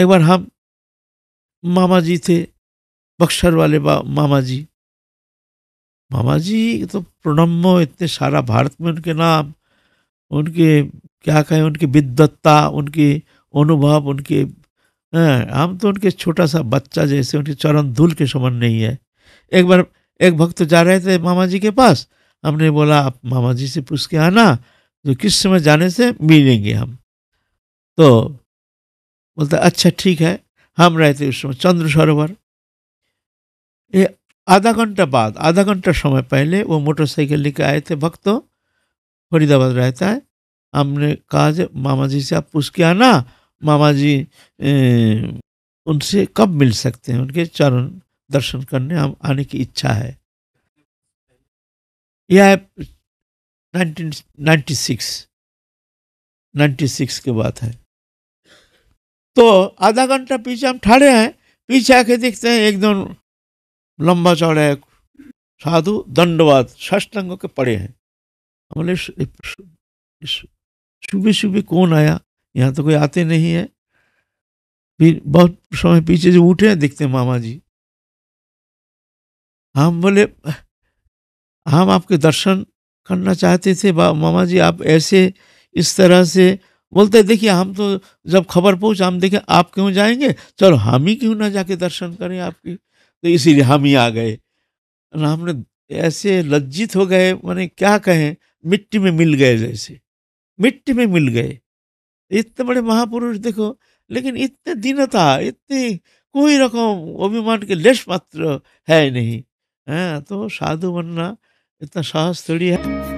एक बार हम मामा जी थे बक्सर वाले बा मामा जी मामा जी तो प्रणम्य इतने सारा भारत में उनके नाम उनके क्या कहें उनकी विद्वत्ता उनके अनुभव उनके हम तो उनके छोटा सा बच्चा जैसे उनके चरण धूल के समान नहीं है एक बार एक भक्त जा रहे थे मामा जी के पास हमने बोला आप मामा जी से पूछ के आना जो किस समय जाने से मिलेंगे हम तो बोलता अच्छा ठीक है हम रहते उस समय चंद्र सरोवर ये आधा घंटा बाद आधा घंटा समय पहले वो मोटरसाइकिल लेके आए थे भक्तों फरीदाबाद रहता है हमने कहा जे मामा जी से आप पूछ के आना मामा जी ए, उनसे कब मिल सकते हैं उनके चरण दर्शन करने हम आने की इच्छा है यह nineteen ninety six ninety six के बाद है तो आधा घंटा पीछे हम ठहरे हैं पीछे आके देखते हैं एकदम लंबा चौड़ा साधु दंडवाद साष्टांगों के पड़े हैं हमने सुबह सुबह कौन आया यहाँ तो कोई आते नहीं है फिर बहुत समय पीछे जो उठे हैं देखते हैं मामा जी हम बोले हम आपके दर्शन करना चाहते थे मामा जी आप ऐसे इस तरह से बोलते देखिए हम तो जब खबर पहुंचा हम देखे आप क्यों जाएंगे चलो हम ही क्यों ना जाके दर्शन करें आपकी तो इसीलिए हम ही आ गए हमने ऐसे लज्जित हो गए मैंने क्या कहें मिट्टी में मिल गए जैसे मिट्टी में मिल गए इतने बड़े महापुरुष देखो लेकिन इतने दीनता इतनी कोई रकम अभिमान के लेश मात्र है नहीं है हाँ, तो साधु बनना इतना साहस थोड़ी है